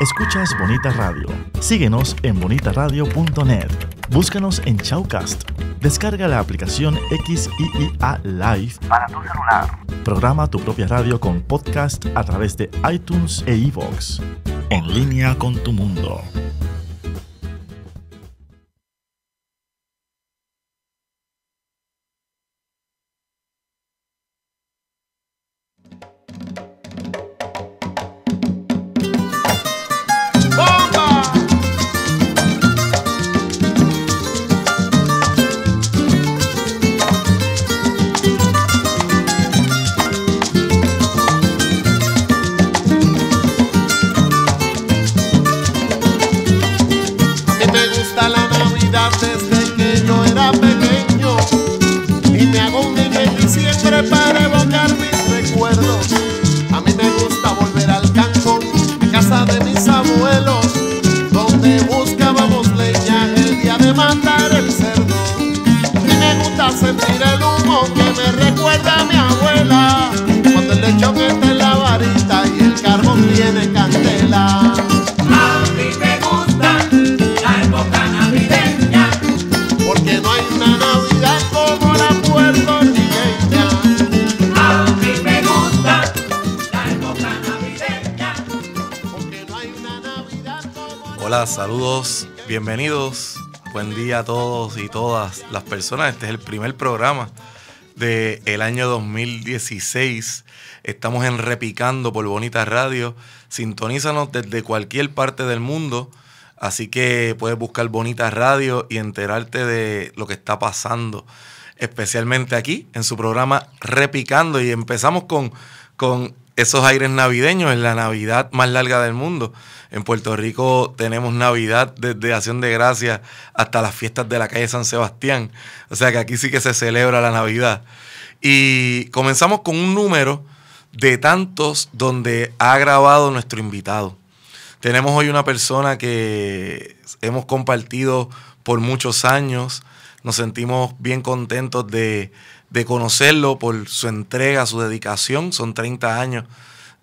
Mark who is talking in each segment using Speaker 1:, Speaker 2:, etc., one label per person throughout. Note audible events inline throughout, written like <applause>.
Speaker 1: Escuchas Bonita Radio. Síguenos en bonitaradio.net. Búscanos en Chaucast. Descarga la aplicación XIIA Live para tu celular. Programa tu propia radio con podcast a través de iTunes e iVoox. En línea con tu mundo.
Speaker 2: Este es el primer programa del el año 2016. Estamos en Repicando por Bonita Radio. Sintonízanos desde cualquier parte del mundo. Así que puedes buscar Bonita Radio y enterarte de lo que está pasando, especialmente aquí en su programa Repicando. Y empezamos con con esos aires navideños en la Navidad más larga del mundo. En Puerto Rico tenemos Navidad desde Acción de Gracias hasta las fiestas de la calle San Sebastián. O sea que aquí sí que se celebra la Navidad. Y comenzamos con un número de tantos donde ha grabado nuestro invitado. Tenemos hoy una persona que hemos compartido por muchos años. Nos sentimos bien contentos de de conocerlo por su entrega, su dedicación. Son 30 años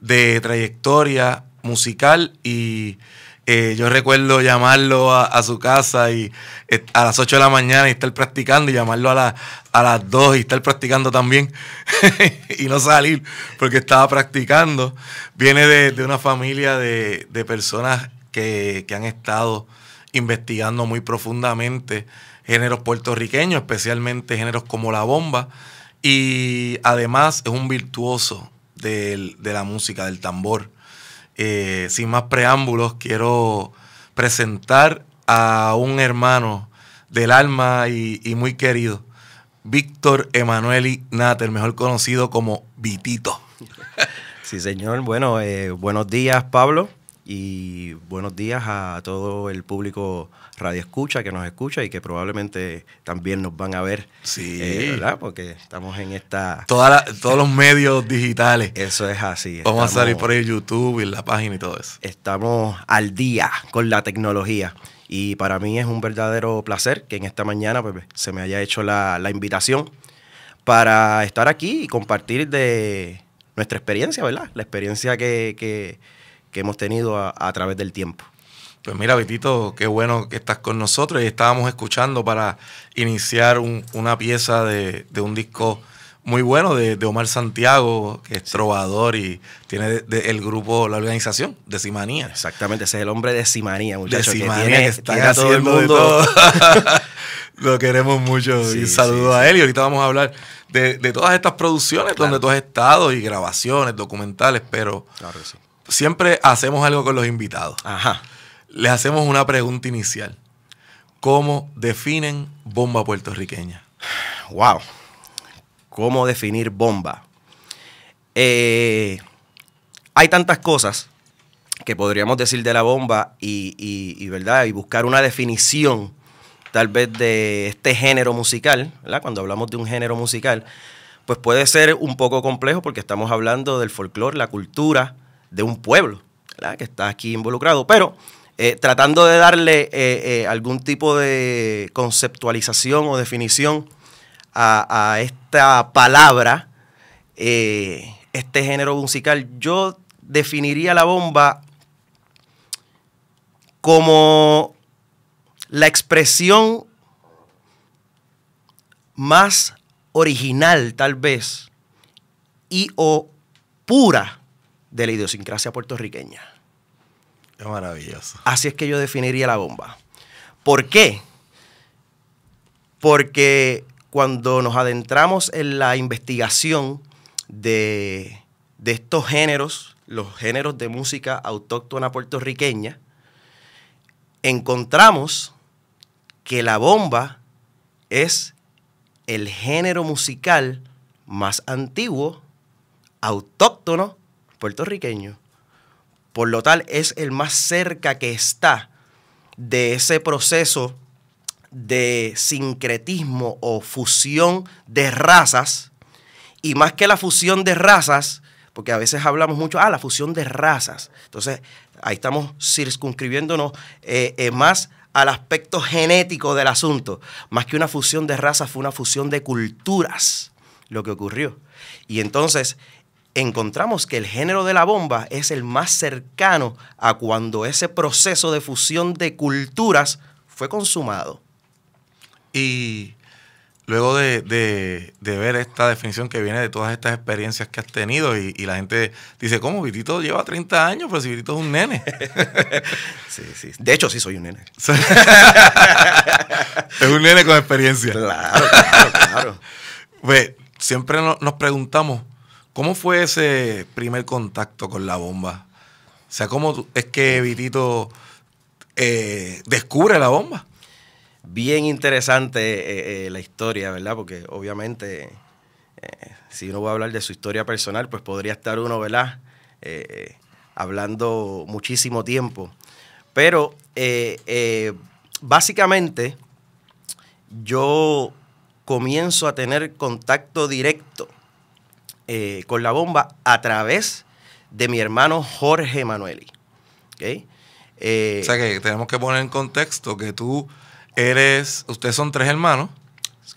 Speaker 2: de trayectoria musical y eh, yo recuerdo llamarlo a, su casa y eh, a las 8 de la mañana y estar practicando y llamarlo a, a las 2 y estar practicando también <laughs> y no salir porque estaba practicando. Viene de, una familia de, personas que, que han estado investigando muy profundamente géneros puertorriqueños, especialmente géneros como la bomba. Y además es un virtuoso de la música, del tambor. Eh, sin más preámbulos, quiero presentar a un hermano del alma y, muy querido, Víctor Emanueli Nater, mejor conocido como Vitito. Sí, señor. Bueno, eh, buenos días, Pablo
Speaker 3: y buenos días a todo el público radio escucha que nos escucha y que probablemente también nos van a ver. Sí. Eh, ¿Verdad? Porque estamos en esta. todos los medios digitales. Eso es así. Vamos a salir por el YouTube y la página y todo eso. Estamos al día con la tecnología. Y para mí es un verdadero placer que en esta mañana pues, se me haya hecho la, la invitación para estar aquí y compartir de nuestra experiencia, ¿verdad? La experiencia que, que que hemos
Speaker 2: tenido a, través del tiempo. Pues mira, Vitito, qué bueno que estás con nosotros. Y estábamos escuchando para iniciar una pieza de, un disco muy bueno de, Omar Santiago, que es trovador y tiene el grupo, la organización, de Simanía. Exactamente, ese es el hombre de Simanía, muchachos. que, tiene, que todo el mundo. <laughs> <laughs> Lo queremos mucho y saludo a él. Y ahorita vamos a hablar de, todas estas producciones donde tú has estado y grabaciones, documentales, pero claro que siempre hacemos algo con los invitados. Ajá. Les hacemos una pregunta inicial. ¿Cómo definen bomba puertorriqueña? Wow. ¿Cómo definir
Speaker 3: bomba? Eh, hay tantas cosas que podríamos decir de la bomba y, ¿verdad? y buscar una definición tal vez de este género musical, ¿verdad? cuando hablamos de un género musical, pues puede ser un poco complejo porque estamos hablando del folclore, la cultura, de un pueblo que está aquí involucrado, pero eh, tratando de darle eh, eh, algún tipo de conceptualización o definición a, a esta palabra, este género musical, yo definiría la bomba como la expresión más original tal vez y o pura de la idiosincrasia puertorriqueña. Qué maravilloso. Así es que yo definiría la bomba. ¿Por qué? Porque cuando nos adentramos en la investigación de, de estos géneros, los géneros de música autóctona puertorriqueña, encontramos que la bomba es el género musical más antiguo, autóctono puertorriqueño. Por lo tal, es el más cerca que está de ese proceso de sincretismo o fusión de razas. Y más que la fusión de razas, porque a veces hablamos mucho, ah, la fusión de razas. Entonces, ahí estamos circunscribiéndonos eh, eh, más al aspecto genético del asunto. Más que una fusión de razas, fue una fusión de culturas lo que ocurrió. Y entonces, encontramos que el género de la bomba es el más cercano a cuando ese proceso de fusión de culturas fue consumado.
Speaker 2: Y luego de, ver esta definición que viene de todas estas experiencias que has tenido y, la gente dice, ¿cómo? Vitito lleva 30 años, pero si Vitito es un nene. <laughs> sí, sí. De hecho, sí soy un nene. <laughs> es un nene con experiencia. Claro, claro, claro. Pues siempre nos preguntamos, ¿Cómo fue ese primer contacto con la bomba? O sea, ¿cómo es que Vitito eh, descubre la bomba? Bien
Speaker 3: interesante eh, eh, la historia, ¿verdad? Porque obviamente, si uno va a hablar de su historia personal, pues podría estar uno, ¿verdad? hablando muchísimo tiempo. Pero básicamente, yo comienzo a tener contacto directo eh, con la bomba a través de mi hermano Jorge Manueli.
Speaker 2: ¿Okay? Eh, o sea que tenemos que poner en contexto que tú eres, ustedes son tres hermanos.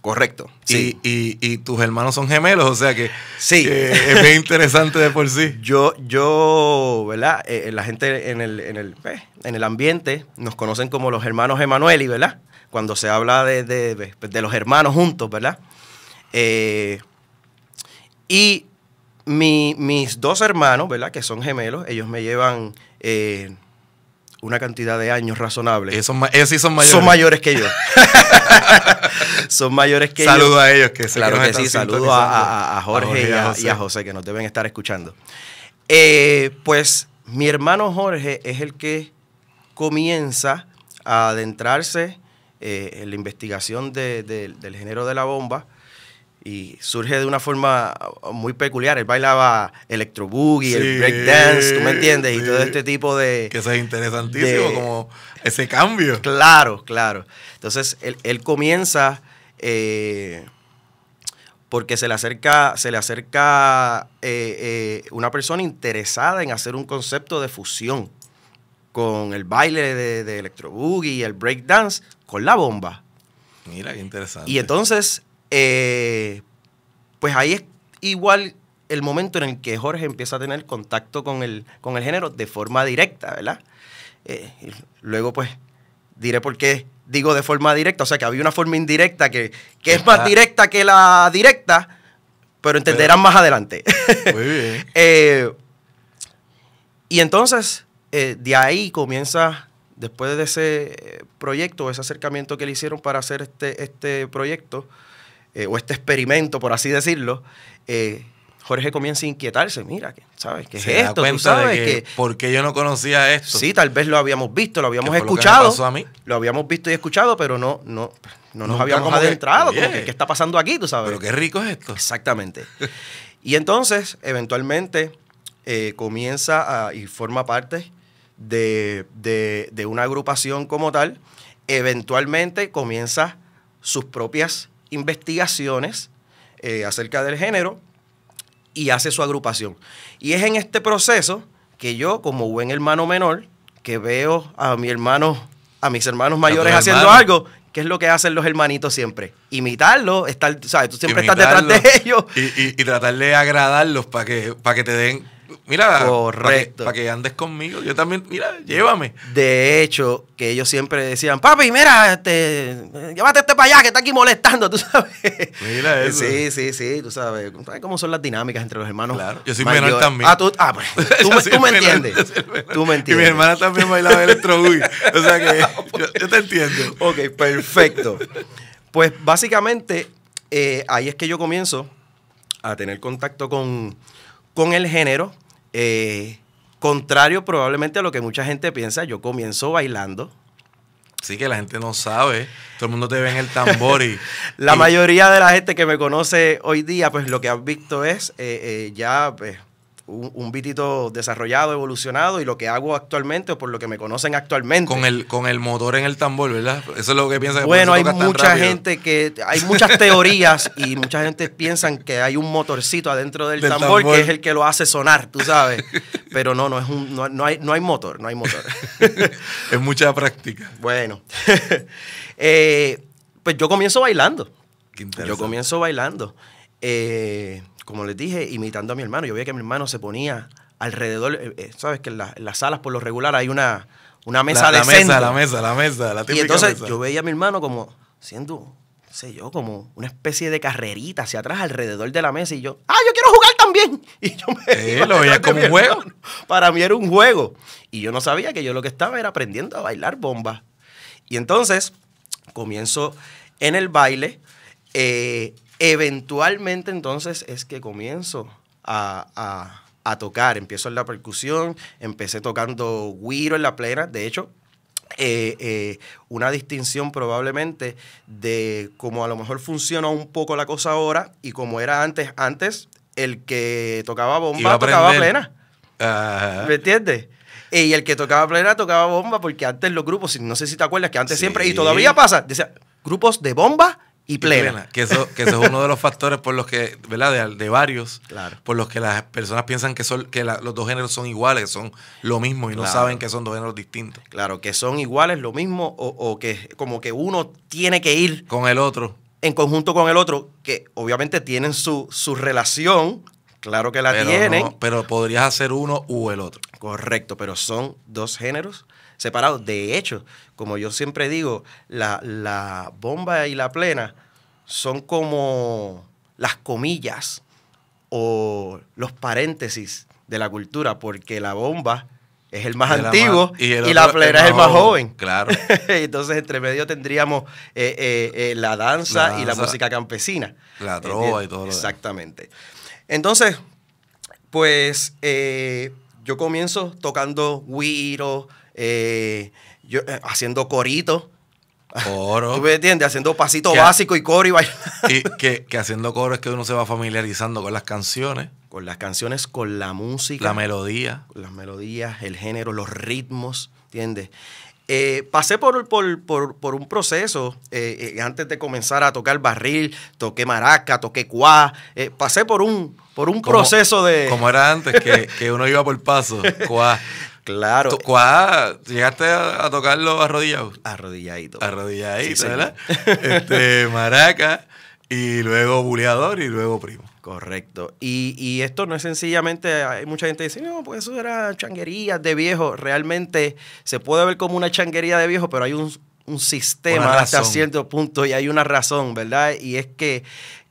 Speaker 2: Correcto. Y, tus hermanos son gemelos, o sea que sí. es interesante de por sí. Yo, yo, ¿verdad? Eh, la gente
Speaker 3: en el, en, el, ambiente nos conocen como los hermanos Emanueli, ¿verdad? Cuando se habla de, de los hermanos juntos, ¿verdad? Y mis dos hermanos, ¿verdad? Que son gemelos, ellos me llevan eh, una cantidad de años razonable. Ellos, sí son mayores. Son mayores que yo. <laughs> son mayores que yo. Saludo a ellos que se Claro que, sí, saludo a, Jorge, y, a, José. que nos deben estar escuchando. Eh, pues mi hermano Jorge es el que comienza a adentrarse eh, en la investigación del género de la bomba y surge de una forma uh, muy peculiar. Él bailaba electro boogie, el breakdance, ¿tú me entiendes? y todo este tipo de... Que eso es interesantísimo, como ese cambio. Claro, claro. Entonces, él, comienza eh, porque se le acerca, se le acerca eh, eh, una persona interesada en hacer un concepto de fusión con el baile de, de electro boogie y el breakdance, con la bomba.
Speaker 2: Mira, qué interesante. Y
Speaker 3: entonces eh, pues ahí es igual el momento en el que Jorge empieza a tener contacto con el, género de forma directa, ¿verdad? Eh, luego, pues, diré por qué digo de forma directa, o sea que había una forma indirecta que, es más ah. directa que la directa, pero entenderán más adelante. Muy bien. <laughs> Eh, y entonces, de ahí comienza, después de ese proyecto, ese acercamiento que le hicieron para hacer este, este proyecto, eh, o este experimento, por así decirlo, eh, Jorge comienza a inquietarse, mira, ¿sabes qué es esto? Da ¿Tú sabes que, porque yo no conocía esto. Sí, tal vez lo habíamos visto, lo habíamos escuchado. Lo, habíamos visto y escuchado, pero no, no, no nos habíamos adentrado. ¿Qué está pasando aquí? ¿Tú sabes? Pero qué rico es esto. Exactamente. y entonces, eventualmente, eh, comienza y forma parte de, de una agrupación como tal. Eventualmente comienza sus propias investigaciones eh, acerca del género y hace su agrupación. Y es en este proceso que yo, como buen hermano menor, que veo a mi hermano, a mis hermanos mayores haciendo algo, que es lo que hacen los hermanitos siempre? Imitarlos, estar, Tú siempre estás detrás de
Speaker 2: ellos. Y, tratar de agradarlos para que, para que te den Mira, Para que, andes conmigo. Yo también, mira, llévame. De hecho, que ellos siempre decían, papi, mira, este, llévate
Speaker 3: este para allá que está aquí molestando, <laughs> tú sabes. Mira eso. Sí, sí, sí, tú sabes. ¿Sabes cómo son las dinámicas entre los
Speaker 2: hermanos? Claro, yo soy menor también. Ah, tú, ah, pues, <laughs> tú, me, entiendes. Tú me entiendes. Y mi hermana también bailaba electro Uy, O sea que <laughs> yo, te entiendo. Ok, perfecto.
Speaker 3: Pues básicamente eh, ahí es que yo comienzo a tener contacto con con el género. Eh, contrario probablemente a lo que mucha gente piensa, yo comienzo bailando. Sí, que la gente no sabe. Todo el mundo te ve en el tambor y... <laughs> la mayoría de la gente que me conoce hoy día, pues lo que has visto es eh, eh, ya... Pues, un, bitito desarrollado, evolucionado y lo que hago actualmente o por lo que me conocen actualmente. Con el,
Speaker 2: con el motor en el tambor, ¿verdad? Eso es lo que piensan. Bueno, hay
Speaker 3: mucha gente que, hay muchas teorías y mucha gente piensan que hay un motorcito adentro del, tambor, que es el que lo hace sonar, tú sabes. Pero no, no, es un, no, hay, no hay motor, no hay motor.
Speaker 2: <laughs> es mucha
Speaker 3: práctica. Bueno, <laughs> eh, pues yo comienzo bailando. Yo comienzo bailando. Eh, como les dije, imitando a mi hermano. Yo veía que mi hermano se ponía alrededor, eh, eh, sabes que en, las salas por lo regular hay una, una mesa de la mesa, la mesa, la mesa, la típica Y entonces yo veía a mi hermano como siendo, no sé yo, como una especie de carrerita hacia atrás alrededor de la mesa y yo, ah, yo quiero jugar también. <laughs> Y yo me eh, lo veía como un juego. Para mí era un juego. Y yo no sabía que yo lo que estaba era aprendiendo a bailar bombas. Y entonces comienzo en el baile. Eh, Eventualmente entonces es que comienzo a, a, a tocar, empiezo en la percusión, empecé tocando guiro en la plena, de hecho eh, eh, una distinción probablemente de cómo a lo mejor funciona un poco la cosa ahora y como era antes. Antes, el que tocaba bomba tocaba plena. ¿Me entiendes? Y el que tocaba plena tocaba bomba porque antes los grupos, no sé si te acuerdas, que antes siempre, y todavía pasa, decía, grupos de bomba y plena. Que, eso, que es uno
Speaker 2: de los factores por los que, ¿verdad? De, de varios, por los que las personas piensan que, son, que los dos géneros son iguales, son lo mismo y no saben que son dos géneros distintos. Claro, que son iguales, lo mismo, o, o, que como que uno tiene que ir.
Speaker 3: Con el otro. En conjunto con el otro, que obviamente tienen su, relación, claro que la tienen. pero podrías hacer uno u el otro. Correcto, pero son dos géneros separados. De hecho, como yo siempre digo, la, bomba y la plena son como las comillas o los paréntesis de la cultura, porque la bomba es el más antiguo y, la plena es el más joven. Claro. <laughs> Entonces, entre medio tendríamos eh, eh, eh, la, danza y la música campesina.
Speaker 2: La trova y todo lo
Speaker 3: Exactamente. Entonces, pues yo comienzo tocando guiro, eh, yo, eh, haciendo corito. Coro. ¿Tú me entiendes? Haciendo pasito básico
Speaker 2: y coro y bailando. <laughs> Y que, que, haciendo coro es que uno se va familiarizando con las canciones. Con las canciones, con la música. La melodía. las melodías, el género, los ritmos,
Speaker 3: ¿entiendes? Eh, pasé por, por, un proceso eh, eh, antes de comenzar a tocar barril, toqué maraca, toqué cuá, pasé por un, por un
Speaker 1: proceso
Speaker 2: de... Como era antes, que, uno iba por paso, cuá. <laughs> Claro. cuá, llegaste a, tocarlo arrodillado. Arrodilladito. Arrodilladito, ¿verdad?
Speaker 3: Este,
Speaker 2: maraca, y luego buleador,
Speaker 3: y luego primo. Correcto. Y, y, esto no es sencillamente, hay mucha gente que dice, no, pues eso era changuería de viejo. Realmente se puede ver como una changuería de viejo, pero hay un, un sistema hasta cierto punto y hay una razón, ¿verdad? Y es que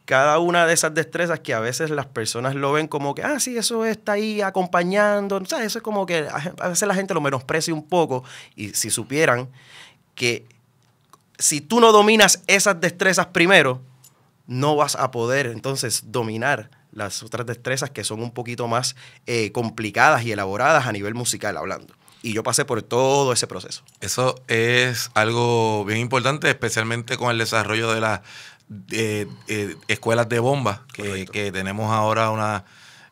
Speaker 3: cada una de esas destrezas que a veces las personas lo ven como que, ah, sí, eso está ahí acompañando, o sea, eso es como que a veces la gente lo menosprecia un poco y si supieran que si tú no dominas esas destrezas primero, no vas a poder entonces dominar las otras destrezas que son un poquito más eh, complicadas y elaboradas a nivel musical hablando. Y yo pasé
Speaker 2: por todo ese proceso. Eso es algo bien importante, especialmente con el desarrollo de las eh, escuelas de bomba, que, que tenemos ahora una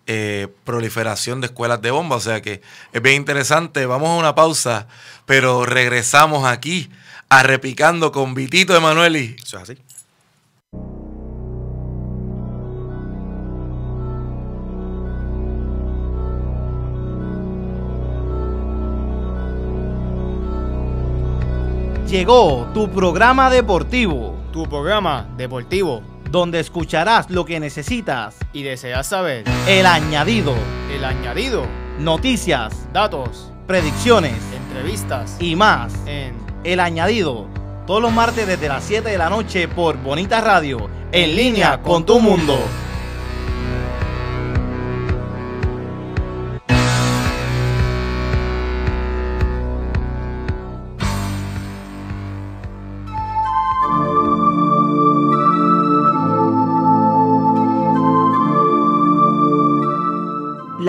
Speaker 2: eh, proliferación de escuelas de bomba. O sea que es bien interesante. Vamos a una pausa, pero regresamos aquí a Repicando con Vitito Emanueli. Eso es así.
Speaker 3: Llegó tu programa deportivo.
Speaker 1: Tu programa deportivo. Donde escucharás lo que necesitas. Y deseas saber. El añadido. El añadido. Noticias. Datos. Predicciones. Entrevistas. Y más. En El añadido. Todos los martes desde las 7 de la
Speaker 3: noche por Bonita Radio. En línea con tu mundo.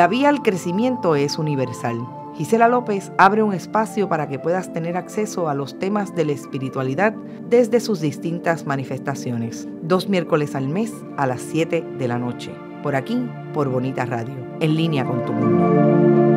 Speaker 2: La vía al crecimiento es universal. Gisela López abre un espacio para que puedas tener acceso a los temas de la espiritualidad desde sus distintas manifestaciones, dos miércoles al mes a las 7 de la noche, por aquí, por Bonita Radio, en línea con tu mundo.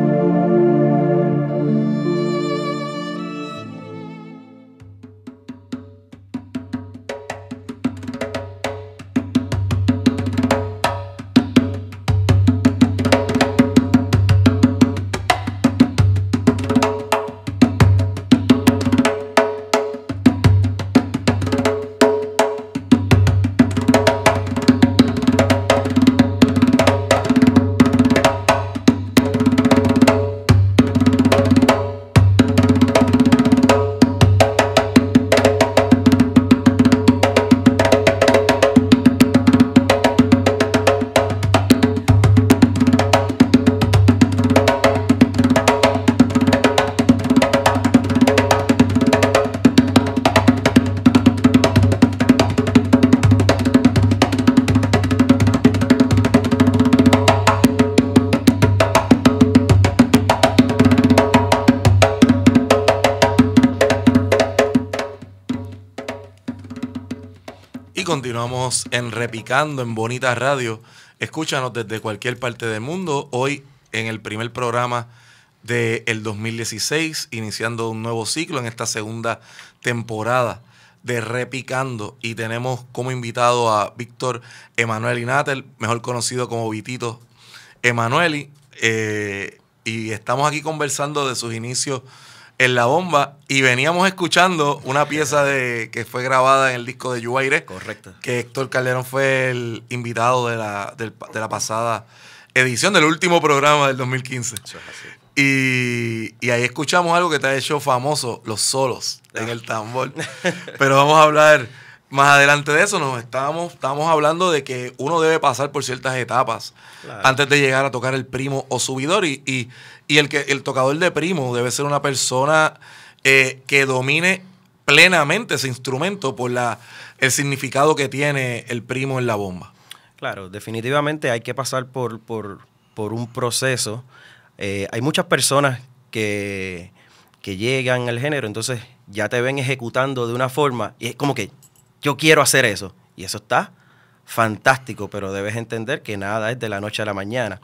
Speaker 2: continuamos en Repicando en Bonita Radio. Escúchanos desde cualquier parte del mundo. Hoy en el primer programa del 2016, iniciando un nuevo ciclo en esta segunda temporada de Repicando. Y tenemos como invitado a Víctor Emanuel Inatel, mejor conocido como Vitito Emanueli. Eh, y estamos aquí conversando de sus inicios en la bomba y veníamos escuchando una pieza de que fue grabada en el disco de Yuaire. Correcto. Que Héctor Calderón fue el invitado de la, pasada edición del último programa del 2015. Y, ahí escuchamos algo que te ha hecho famoso, los solos en ah. el tambor. Pero vamos a hablar más adelante de eso. Nos estábamos, hablando de que uno debe pasar por ciertas etapas antes de llegar a tocar el primo o subidor. y y el, que, el tocador de primo debe ser una persona eh, que domine plenamente ese instrumento por la, el significado que tiene el primo en la bomba. Claro, definitivamente hay que pasar por,
Speaker 3: por, un proceso. Eh, hay muchas personas que, que llegan al género, entonces ya te ven ejecutando de una forma y es como que yo quiero hacer eso. Y eso está fantástico, pero debes entender que nada es de la noche a la mañana.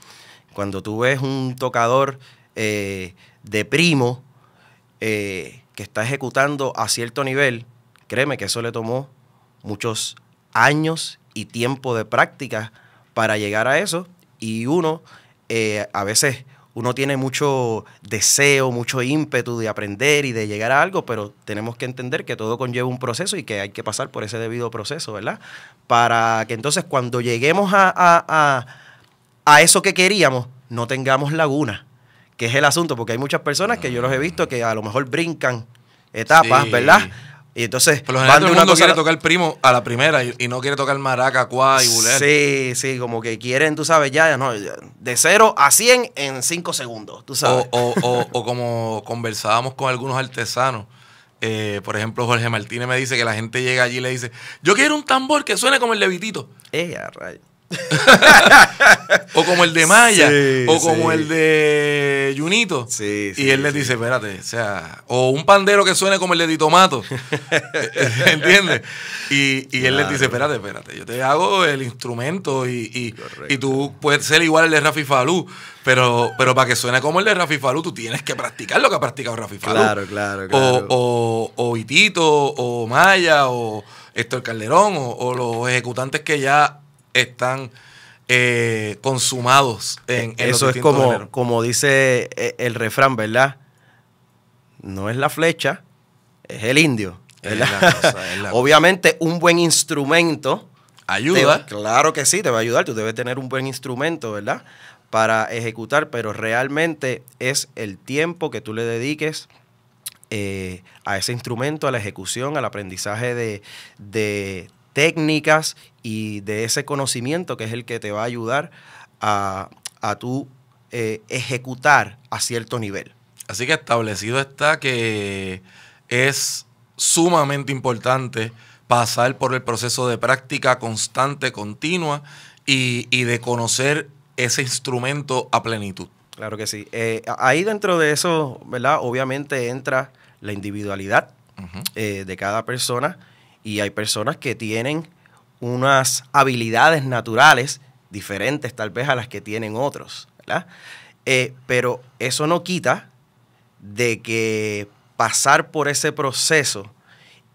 Speaker 3: Cuando tú ves un tocador eh, de primo eh, que está ejecutando a cierto nivel, créeme que eso le tomó muchos años y tiempo de práctica para llegar a eso. Y uno, eh, a veces, uno tiene mucho deseo, mucho ímpetu de aprender y de llegar a algo, pero tenemos que entender que todo conlleva un proceso y que hay que pasar por ese debido proceso, ¿verdad? Para que entonces cuando lleguemos a a eso que queríamos no tengamos laguna, que es el asunto, porque hay muchas personas que yo los he visto que a lo mejor brincan etapas, ¿verdad? Y entonces. Pero van de una mundo
Speaker 2: tocar primo a la primera y, no quiere tocar maraca, cuá y buler. Sí, sí, como que quieren, tú sabes, ya, no, de cero a 100 en 5 segundos, tú sabes. O, o, o, como conversábamos con algunos artesanos. Eh, por ejemplo, Jorge Martínez me dice que la gente llega allí y le dice: Yo quiero un tambor que suene como el levitito. Eh, <laughs> o como el de Maya, o como el de Junito. y él les dice, espérate, o sea, o un pandero que suene como el de Mato <laughs> <laughs> ¿Entiendes? Y, él les dice, espérate, espérate, yo te hago el instrumento y, tú puedes ser igual el de Rafi Falú, pero, pero para que suene como el de Rafi Falú, tú tienes que practicar lo que ha practicado Rafi Falú. Claro, claro, O, o, o Itito, o Maya, o Héctor Calderón, o los ejecutantes que ya están eh, consumados e, en, Eso es como,
Speaker 3: como dice eh, el refrán, ¿verdad? No es la flecha, es el indio. <laughs> Obviamente, un buen instrumento. Ayuda. claro que sí, te va a ayudar. Tú debes tener un buen instrumento, ¿verdad? Para ejecutar, pero realmente es el tiempo que tú le dediques eh, a ese instrumento, a la ejecución, al aprendizaje de técnicas y de ese conocimiento que es el que te va a ayudar a,
Speaker 2: a tú eh, ejecutar a cierto nivel. Así que establecido está que es sumamente importante pasar por el proceso de práctica constante, continua y, de conocer ese instrumento a plenitud. Claro que sí.
Speaker 3: Eh, ahí dentro de eso, ¿verdad? Obviamente entra la individualidad eh, de cada persona y hay personas que tienen unas habilidades naturales diferentes tal vez a las que tienen otros, ¿verdad? Eh, pero eso no quita de que pasar por ese proceso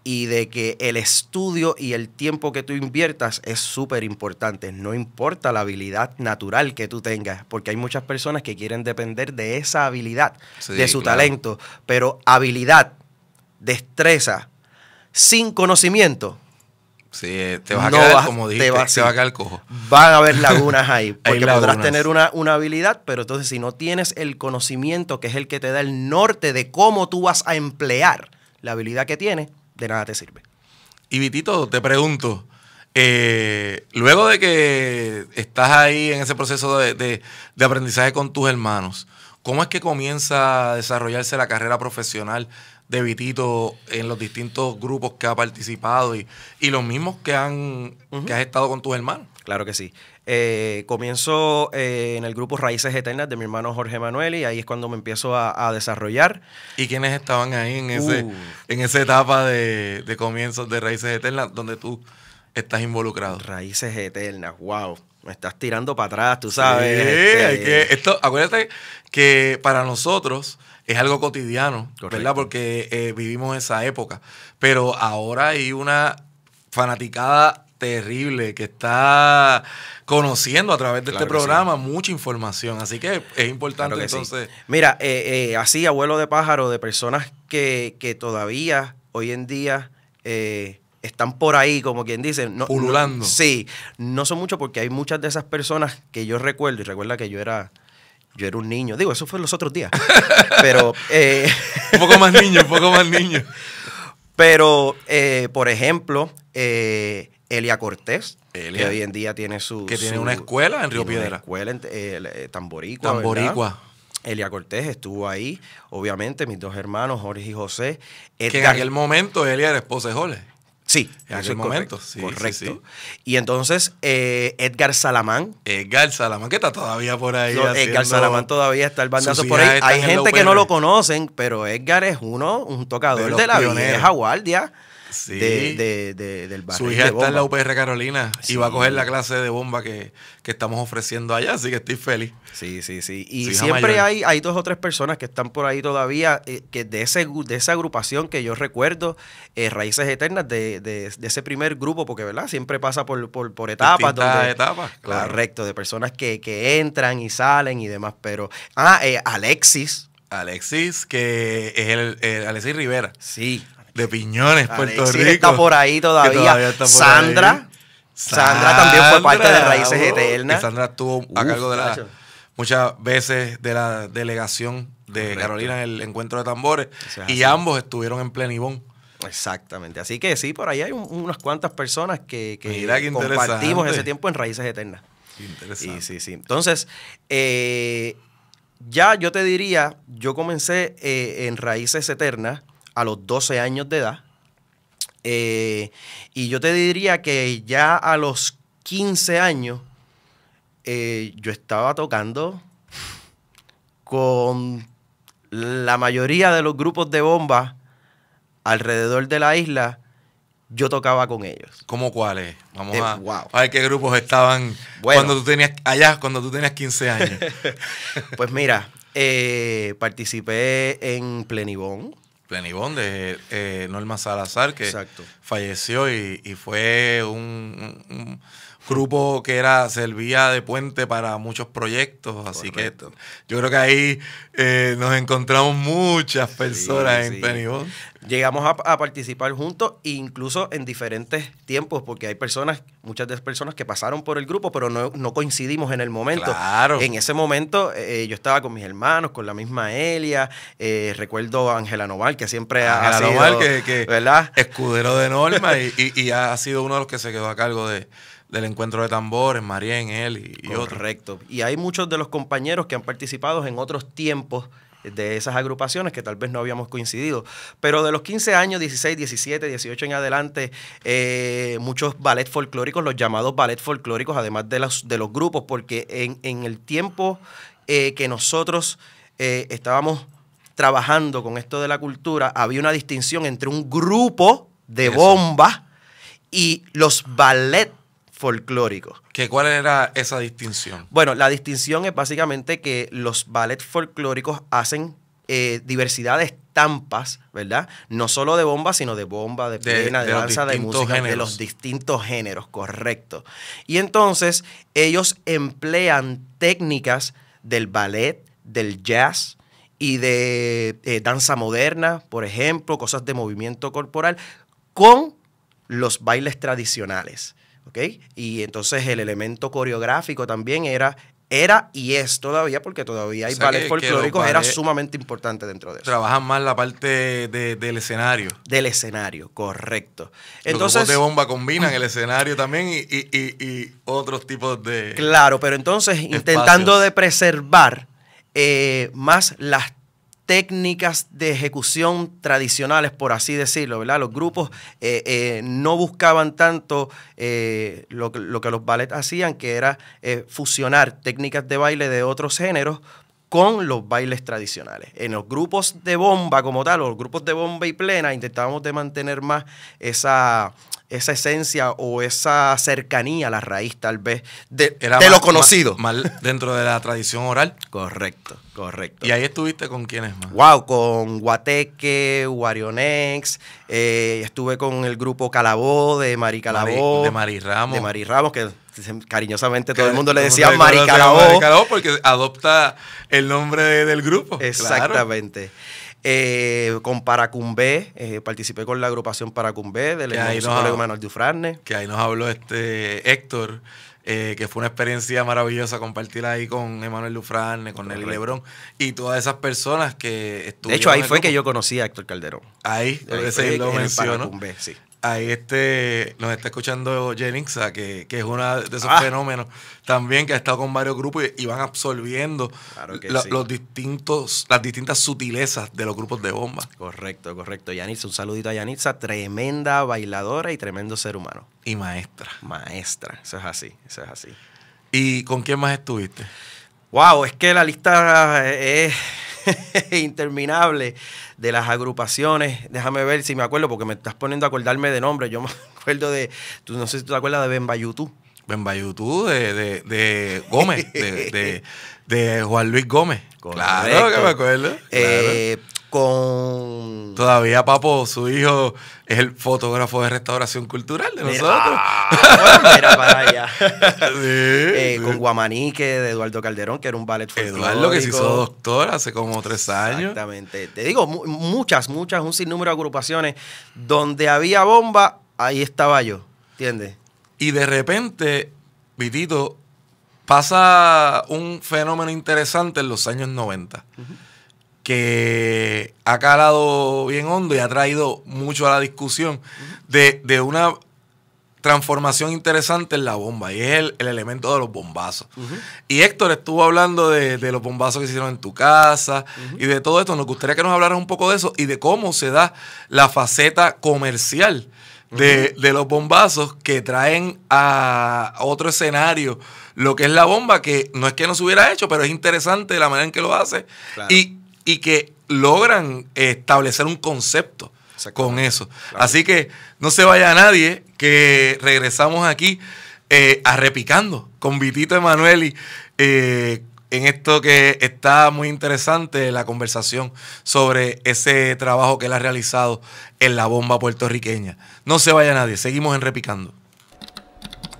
Speaker 3: y de que el estudio y el tiempo que tú inviertas es súper importante. No importa la habilidad natural que tú tengas, porque hay muchas personas que quieren depender de esa habilidad,
Speaker 1: de su talento,
Speaker 3: pero habilidad, destreza, sin conocimiento,
Speaker 2: Sí, eh, te vas a como dijiste, te, va a cojo.
Speaker 3: Van a haber lagunas ahí, <laughs> porque podrás tener una, habilidad, pero entonces si no tienes el conocimiento que es el que te da el norte de cómo tú vas a emplear la habilidad que tienes, de nada te sirve.
Speaker 2: Y Vitito, te pregunto, eh, luego de que estás ahí en ese proceso de, de aprendizaje con tus hermanos, ¿Cómo es que comienza a desarrollarse la carrera profesional de Vitito en los distintos grupos que ha participado y, los mismos que han que has estado con tus hermanos? Claro que sí. Eh, comienzo eh,
Speaker 3: en el grupo Raíces Eternas de mi hermano Jorge Manuel y ahí es cuando me empiezo a, desarrollar. ¿Y quiénes
Speaker 2: estaban ahí en, ese, uh. en esa etapa de, de comienzos de Raíces Eternas donde tú estás involucrado? Raíces Eternas, wow me estás tirando para atrás, tú sabes. Este. esto, acuérdate que para nosotros es algo cotidiano, ¿verdad? Porque eh, vivimos esa época. Pero ahora hay una fanaticada terrible que está conociendo a través de este programa mucha información. Así que es importante entonces.
Speaker 3: Mira, eh, eh, así, abuelo de pájaro, de personas que, todavía hoy en día están por ahí, como quien dice. No, Pululando. sí, no son muchos porque hay muchas de esas personas que yo recuerdo, y recuerda que yo era, yo era un niño. Digo, eso fue los otros días. <laughs> pero. Eh, un poco más niño, un poco más niño. Pero, eh, por ejemplo, eh, Elia Cortés. Que hoy en día tiene su. Que tiene una escuela en Río tiene Piedra. escuela en Tamboricua. Tamboricua. Elia Cortés estuvo ahí, obviamente, mis dos hermanos, Jorge y José. que en aquel
Speaker 2: momento Elia era esposa de Jorge. Sí, en aquel momento. Sí,
Speaker 3: Y entonces eh, Edgar Salamán. Edgar Salamán, que está todavía por ahí. Edgar Salamán todavía está el bandazo por ahí. Hay gente que no lo conocen, pero Edgar es uno, un tocador de, la vieja guardia sí. de, del barrio. Su hija está en la UPR Carolina y va a coger la
Speaker 2: clase de bomba que, estamos ofreciendo allá, así que estoy feliz. Sí, sí, sí. Y siempre
Speaker 3: hay, hay dos o tres personas que están por ahí todavía, eh, que de, ese, de esa agrupación que yo recuerdo, eh, Raíces Eternas, de, ese primer grupo, porque ¿verdad? siempre pasa por, por, por etapas.
Speaker 2: etapas, ah, claro.
Speaker 3: Correcto, de personas que, entran y salen y demás, pero... Ah, eh, Alexis.
Speaker 2: Alexis, que es el Alexis Rivera. Sí de Piñones, Puerto Rico. está por ahí todavía. Sandra. Sandra. también fue parte de Raíces Eternas. Sandra estuvo a cargo de la, muchas veces de la delegación de Carolina en el encuentro de tambores. y ambos estuvieron en Plenibón. Exactamente. Así que sí, por ahí hay unas cuantas personas
Speaker 3: que, compartimos ese tiempo en Raíces Eternas. Interesante. Y, sí, sí. Entonces, eh, ya yo te diría, yo comencé eh, en Raíces Eternas a los 12 años de edad. Eh, y yo te diría que ya a los 15 años eh, yo estaba tocando con la mayoría de los grupos de bomba alrededor de la isla. Yo tocaba con ellos. ¿Cómo cuáles? Vamos a, ver qué grupos estaban cuando tú
Speaker 2: tenías allá, cuando tú tenías 15 años. <laughs>
Speaker 3: pues mira, eh, participé en Plenibón.
Speaker 2: Plenibonde, de eh, Norma Salazar, que falleció y, fue un, grupo que era servía de puente para muchos proyectos, así que yo creo que ahí eh, nos encontramos muchas personas en
Speaker 3: sí. Llegamos a, participar juntos, incluso en diferentes tiempos, porque hay personas, muchas de las personas que pasaron por el grupo, pero no, coincidimos en el momento. En ese momento eh, yo estaba con mis hermanos, con la misma Elia, eh, recuerdo a Ángela
Speaker 2: Noval, que siempre ha, sido ¿verdad? escudero de Norma y ha sido uno de los que se quedó a cargo de del encuentro de tambores, María en él y, otros. Correcto.
Speaker 3: Y hay muchos de los compañeros que han participado en otros tiempos de esas agrupaciones que tal vez no habíamos coincidido. Pero de los 15 años, 16, 17, 18 en adelante, eh, muchos ballets folclóricos, los llamados ballet folclóricos, además de los, de los grupos, porque en, el tiempo eh, que nosotros eh, estábamos trabajando con esto de la cultura, había una distinción entre un grupo de bombas y los ballet folclóricos. ¿Qué, ¿Cuál era esa distinción? Bueno, la distinción es básicamente que los ballets folclóricos hacen eh, diversidad de estampas, ¿verdad? No solo de bomba, sino de bomba, de, de de, danza, de música, de los distintos géneros, correcto. Y entonces ellos emplean técnicas del ballet, del jazz, y de eh, danza moderna, por ejemplo, cosas de movimiento corporal, con los bailes tradicionales. ¿okay? Y entonces el elemento coreográfico también era era y es todavía, porque todavía hay o era sumamente importante dentro de
Speaker 2: eso. Trabajan más la parte del escenario. Del escenario, correcto. Entonces, los de bomba combinan el escenario también y, y, y, otros tipos de. Claro, pero entonces intentando
Speaker 3: de preservar eh, más las técnicas de ejecución tradicionales, por así decirlo, ¿verdad? Los grupos eh, eh, no buscaban tanto eh, lo, que los ballets hacían, que era fusionar técnicas de baile de otros géneros con los bailes tradicionales. En los grupos de bomba como tal, o los grupos de bomba y plena, intentábamos de mantener más esa esa esencia o esa
Speaker 2: cercanía a la
Speaker 3: raíz, tal vez, de, lo conocido.
Speaker 2: dentro de la tradición oral. <laughs> Correcto, correcto. ¿Y ahí estuviste con quiénes más?
Speaker 3: Wow, con Guateque, Guarionex, eh, estuve con el grupo Calabó de Mari Calabó. de Mari Ramos. De Mari Ramos, que cariñosamente todo el mundo le decía Mari Calabó. Mari Calabó
Speaker 2: porque adopta el nombre del grupo. Exactamente.
Speaker 3: Eh, con Paracumbé, eh, participé con la agrupación Paracumbé del Manuel
Speaker 2: Que ahí nos habló este Héctor. Eh, que fue una experiencia maravillosa compartirla ahí con Emanuel Dufrane con el Lebrón y todas esas personas que estuvieron. De hecho, ahí fue que yo conocí a Héctor Calderón. Ahí, ahí ese lo Sí ahí este, nos está escuchando Jennings, que, es uno de esos ah. fenómenos también que ha estado con varios grupos y, van absorbiendo los distintos, las distintas sutilezas de los grupos de bomba.
Speaker 3: Correcto, correcto. Yanitza, un saludito a Yanitza, tremenda bailadora y tremendo ser humano.
Speaker 2: Y maestra.
Speaker 3: Maestra, eso es así, eso es así.
Speaker 2: ¿Y con quién más estuviste?
Speaker 3: Wow, es que la lista es <laughs> interminable de las agrupaciones. Déjame ver si me acuerdo, porque me estás poniendo a acordarme de nombre. Yo me <laughs> acuerdo de, tú, no
Speaker 2: sé si tú te acuerdas de Ben Benbayutú de, de, de Gómez, de, de, Juan Luis Gómez. <laughs> Claro que me acuerdo. Eh, con... Todavía Papo, su hijo, es el fotógrafo de restauración cultural de nosotros. Ah, <laughs> mira para allá. <laughs> Sí, eh, Con Guamanique, de Eduardo Calderón, que
Speaker 3: era un ballet Eduardo que se hizo doctor hace como tres años. Exactamente. Te digo, muchas, muchas, un sinnúmero de agrupaciones. Donde había bomba, ahí estaba yo, ¿entiendes?
Speaker 2: Y de repente, Vitito, pasa un fenómeno interesante en los años 90 que ha calado bien hondo y ha traído mucho a la discusión de, una transformación interesante en la bomba y es el, elemento de los bombazos. Y Héctor estuvo hablando de, los bombazos que se hicieron en tu casa y de todo esto. Nos gustaría que nos hablaras un poco de eso y de cómo se da la faceta comercial de, los bombazos que traen a otro escenario lo que es la bomba, que no es que no se hubiera hecho, pero es interesante la manera en que lo hace. Y y que logran establecer un concepto con eso. Así que no se vaya nadie que regresamos aquí eh, Repicando con Vitito Emanueli eh, en esto que está muy interesante, la conversación sobre ese trabajo que él ha realizado en la bomba puertorriqueña. No se vaya nadie, seguimos en Repicando.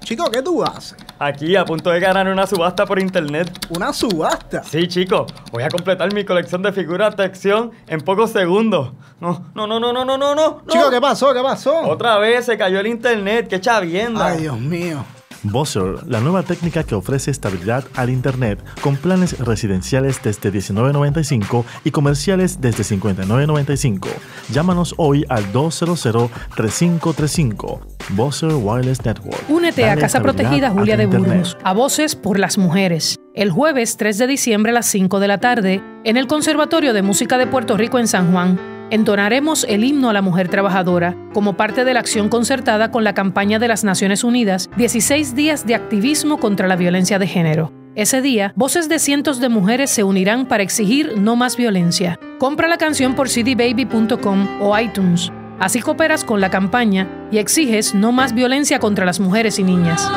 Speaker 1: Chico, ¿qué tú haces? aquí a punto de ganar una subasta por internet. ¿Una subasta? Sí, chicos. Voy a completar mi colección de figuras de acción en pocos segundos. No, no, no, no, no, no, no, no. Chicos, ¿qué pasó? ¿Qué pasó? Otra vez se cayó el internet. Qué chavienda. Ay, Dios mío. Buzzer, la nueva técnica que ofrece estabilidad al Internet con planes residenciales desde 19.95 y comerciales desde 59.95. Llámanos hoy al 200-3535. Buzzer Wireless Network. Únete a Casa Protegida Julia de Burgos,
Speaker 3: a Voces por las Mujeres. El jueves 3 de diciembre a las 5 de la tarde, en el Conservatorio de Música de Puerto Rico en San Juan. Entonaremos el himno a la mujer trabajadora como parte de la acción concertada con la campaña de las Naciones Unidas 16 días de activismo contra la violencia de género. Ese día, voces de cientos de mujeres se unirán para exigir no más violencia. Compra la canción por cdbaby.com o iTunes. Así cooperas con la campaña y exiges no más violencia contra las mujeres y niñas.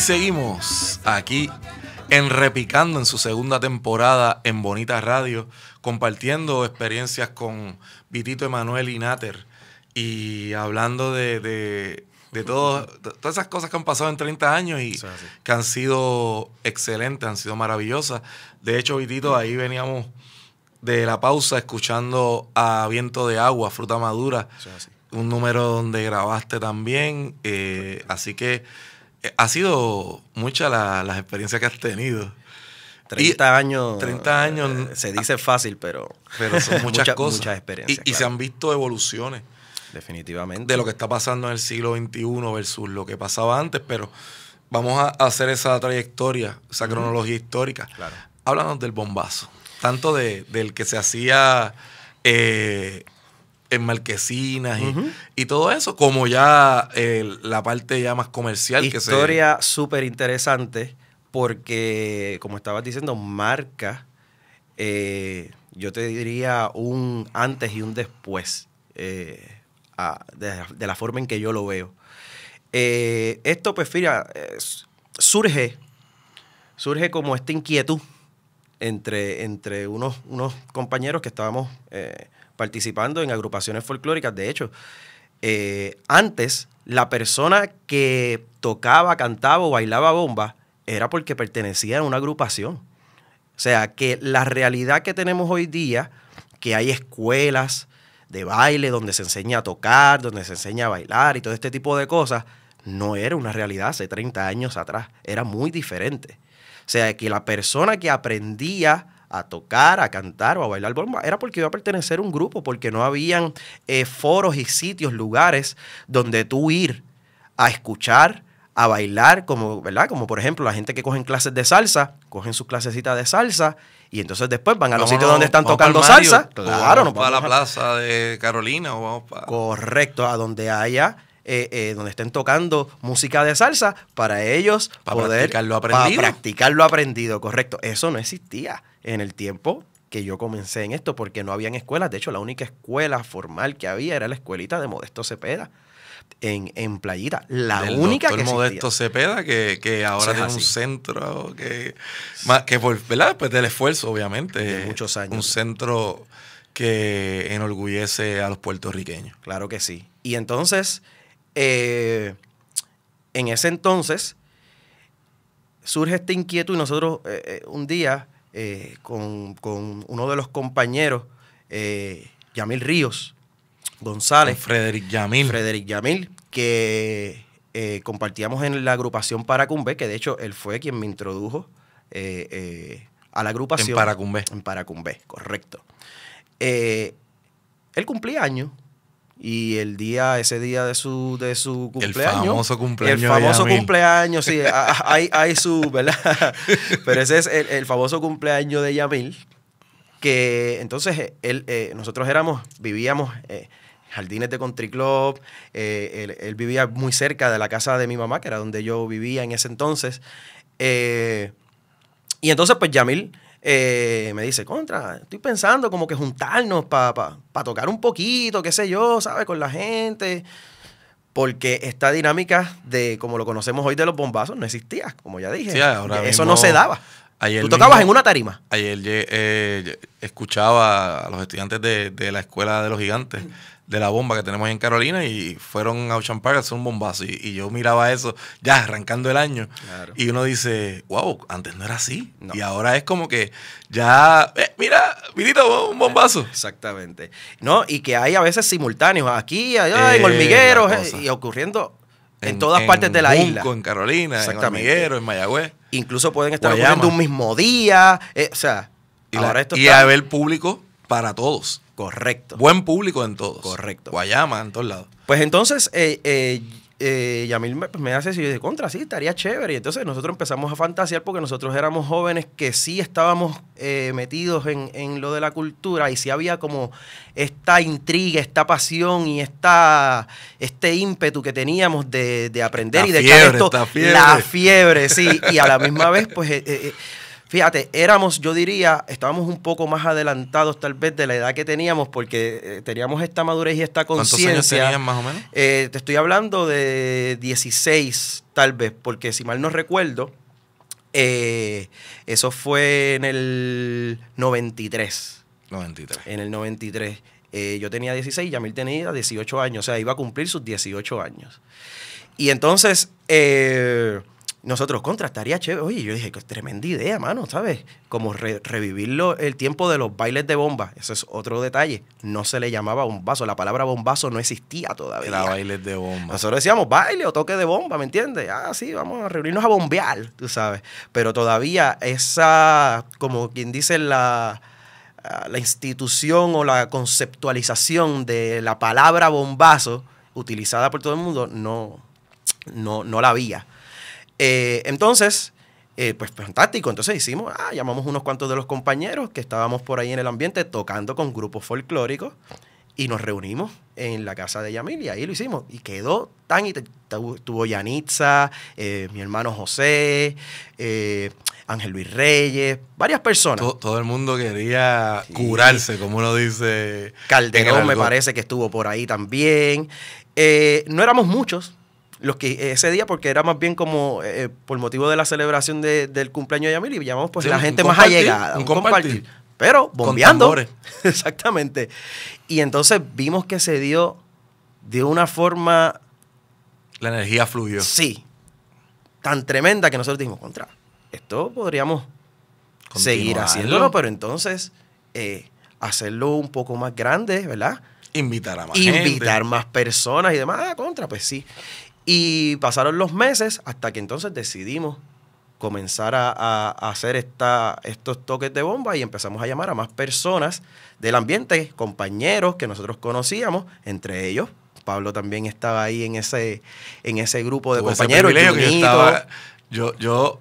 Speaker 2: seguimos aquí en Repicando en su segunda temporada en Bonita Radio, compartiendo experiencias con Vitito Emanuel y Nater y hablando de, de, todas esas cosas que han pasado en 30 años y que han sido excelentes, han sido maravillosas. De hecho, Vitito, ahí veníamos de la pausa escuchando a Viento de Agua, Fruta Madura, un número donde grabaste también. Eh, así que ha sido muchas las experiencias que has tenido. 30 años. 30 eh, años. Eh, se ah, dice fácil, pero. Pero son <laughs> muchas, cosas. Y, se han visto evoluciones. Definitivamente. De lo que está pasando en el siglo XXI versus lo que pasaba antes, pero vamos a hacer esa trayectoria, esa cronología histórica. Claro. Háblanos del bombazo. Tanto del que se hacía. Eh, en Marquesinas y, todo eso, como ya eh, la parte ya más comercial. que se...
Speaker 3: súper interesante porque, como estabas diciendo, marca, eh, yo te diría, un antes y un después eh, de, la forma en que yo lo veo. esto, pues, mira, surge, surge como esta inquietud entre, entre unos, unos compañeros que estábamos participando en agrupaciones folclóricas. De hecho, eh, antes la persona que tocaba, cantaba o bailaba bomba era porque pertenecía a una agrupación. O sea, que la realidad que tenemos hoy día, que hay escuelas de baile donde se enseña a tocar, donde se enseña a bailar y todo este tipo de cosas, no era una realidad hace 30 años atrás, era muy diferente. O sea, que la persona que aprendía a tocar, a cantar o a bailar bomba, era porque iba a pertenecer a un grupo, porque no habían eh, foros y sitios, lugares donde tú ir a escuchar, a bailar, como, ¿verdad? Como por ejemplo la gente que cogen clases de salsa, cogen sus clasecitas de salsa y entonces después van a los sitios donde están tocando salsa. Claro, vamos a la plaza de Carolina o vamos para... Correcto, a donde haya eh, eh, donde estén tocando música de salsa para ellos para poder practicar lo aprendido. Para practicar lo aprendido, correcto. Eso no existía en el tiempo que yo comencé en esto porque no habían escuelas. De hecho, la única escuela formal que había era la escuelita de Modesto Cepeda. En, en Playita,
Speaker 2: la única que existía. Modesto Cepeda, que, ahora tiene un centro que, más, que por, ¿verdad? Pues del esfuerzo, obviamente. De muchos años. Un centro que enorgullece a los puertorriqueños. Claro que sí. Y entonces, eh,
Speaker 3: en ese entonces surge esta inquietud y nosotros eh, eh, un día con, uno de los compañeros, Yamil Ríos González. Frederick Yamil. Yamil, que compartíamos en la agrupación Paracumbé que de hecho él fue quien me introdujo a la agrupación. En Paracumbé En correcto. él cumplía años y el día, ese día de su, de su cumpleaños. El famoso cumpleaños. El famoso cumpleaños, sí, hay, su, <laughs> ¿verdad? Pero ese es el, famoso cumpleaños de Yamil, que entonces eh, él, eh, nosotros éramos, vivíamos eh, jardines de country club, él, vivía muy cerca de la casa de mi mamá, que era donde yo vivía en ese entonces. y entonces, pues Yamil eh, me dice, contra, estoy pensando como que juntarnos para tocar un poquito, qué sé yo, ¿sabes? Con la gente. Porque esta dinámica de como lo conocemos hoy de los bombazos no existía, como ya dije. Eso no se daba.
Speaker 2: Tú tocabas en una tarima. Ayer eh, escuchaba a los estudiantes de, la escuela de los gigantes de la bomba que tenemos en Carolina y fueron a Ocean Park a hacer un bombazo. Y, yo miraba eso ya arrancando el año. Y uno dice, wow, antes no era así. Y ahora es como que ya, eh, mira, mirita, un bombazo. Exactamente.
Speaker 3: No, y que hay a veces simultáneos aquí, allá, eh, hormigueros, eh, y ocurriendo en, todas partes de la isla. En Carolina, en Hormiguero,
Speaker 2: en Mayagüez. Incluso pueden estar Guayama. un
Speaker 3: mismo día. Eh, o sea,
Speaker 2: y, haber público para todos. Correcto.
Speaker 3: Buen público en todos. Correcto. Guayama en todos lados. Pues entonces, eh, eh, eh, Yamil me, pues, me hace si de contra, sí, estaría chévere. Y entonces nosotros empezamos a fantasear porque nosotros éramos jóvenes que sí estábamos eh, metidos en, lo de la cultura y sí había como esta intriga, esta pasión y esta, este ímpetu que teníamos de, aprender y de fiebre, esto. La fiebre. sí. Y a la misma vez, pues... Eh, eh, Fíjate, éramos, yo diría, estábamos un poco más adelantados tal vez de la edad que teníamos porque eh, teníamos esta madurez y esta conciencia. ¿Cuántos años tenían más o menos? Eh, te estoy hablando de 16 tal vez, porque si mal no recuerdo, eh, eso fue en el 93. 93. En el 93. yo tenía 16, Yamil tenía 18 años, o sea, iba a cumplir sus 18 años. Y entonces... Nosotros contra, estaría chévere. Oye, yo dije, que tremenda idea, mano, ¿sabes? Como revivir revivirlo el tiempo de los bailes de bomba. Ese es otro detalle. No se le llamaba bombazo. La palabra bombazo no existía todavía. Era bailes de bomba. Nosotros decíamos baile o toque de bomba, ¿me entiendes? Ah, sí, vamos a reunirnos a bombear, tú sabes. Pero todavía esa, como quien dice, la la institución o la conceptualización de la palabra bombazo utilizada por todo el mundo no, no, no la había. Eh, entonces, eh, pues fantástico. Entonces hicimos, ah, llamamos unos cuantos de los compañeros que estábamos por ahí en el ambiente tocando con grupos folclóricos y nos reunimos en la casa de Yamil y ahí lo hicimos. Y quedó tan y tuvo Yanitza, eh, mi hermano José, Ángel Luis Reyes, varias personas. Todo, el mundo quería
Speaker 2: curarse,
Speaker 3: como uno dice. Calderón me parece que estuvo por ahí también. no éramos muchos, los que ese día, porque era más bien como eh, eh, por motivo de la celebración del cumpleaños de Yamil y llamamos pues la gente más allegada. Un, compartir. Pero bombeando. <laughs> Exactamente. Y entonces vimos que se dio de una forma. La energía fluyó. Sí. Tan tremenda que nosotros dijimos, contra, esto podríamos seguir haciéndolo, pero entonces eh, hacerlo un poco más grande, ¿verdad? Invitar a más Invitar más personas y demás. Ah, contra, pues sí. Y pasaron los meses hasta que entonces decidimos comenzar a, hacer esta, estos toques de bomba y empezamos a llamar a más personas del ambiente, compañeros que nosotros conocíamos, entre ellos Pablo también estaba ahí en ese, en ese
Speaker 2: grupo de compañeros. yo, yo,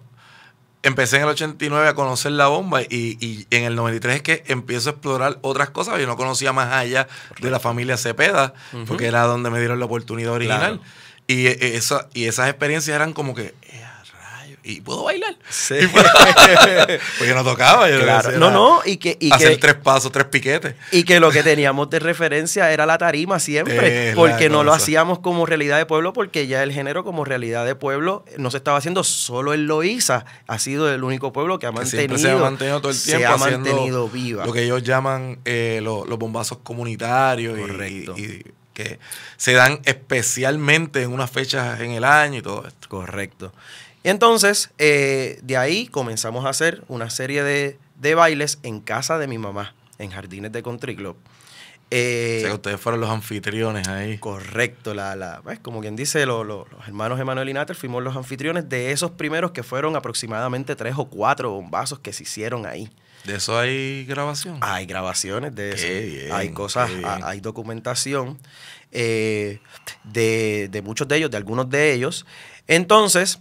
Speaker 2: empecé en el 89 a conocer la bomba y, en el 93 es que empiezo a explorar otras cosas. Yo no conocía más allá de la familia Cepeda, porque era donde me dieron la oportunidad original. Y, e, e, esa, y esas experiencias eran como que, eh, y puedo bailar. Sí. Porque <laughs> pues no tocaba. Yo claro. no, no, ah, y que... Y hacer tres pasos, tres piquetes. Y que lo que teníamos
Speaker 3: de referencia era la tarima siempre, porque no lo hacíamos como realidad de pueblo, porque ya el género como realidad de pueblo eh, no se estaba haciendo solo en Loíza, ha sido el único pueblo que ha mantenido... se ha mantenido todo el tiempo. Se viva. Lo que
Speaker 2: ellos llaman eh, los bombazos comunitarios y que se dan especialmente en unas fechas en el año y todo esto. Correcto. Y entonces, eh, de ahí comenzamos a hacer
Speaker 3: una serie de, bailes en casa de mi mamá, en Jardines de Country Club. Eh, ustedes fueron los anfitriones ahí. Correcto, la, la pues, como quien dice, los hermanos Emanuel y Natal fuimos los anfitriones de esos primeros que fueron aproximadamente tres o cuatro bombazos que se hicieron ahí. ¿De eso hay grabación? Hay grabaciones de eso. hay cosas, hay documentación eh, de, muchos de ellos, de algunos de ellos. Entonces,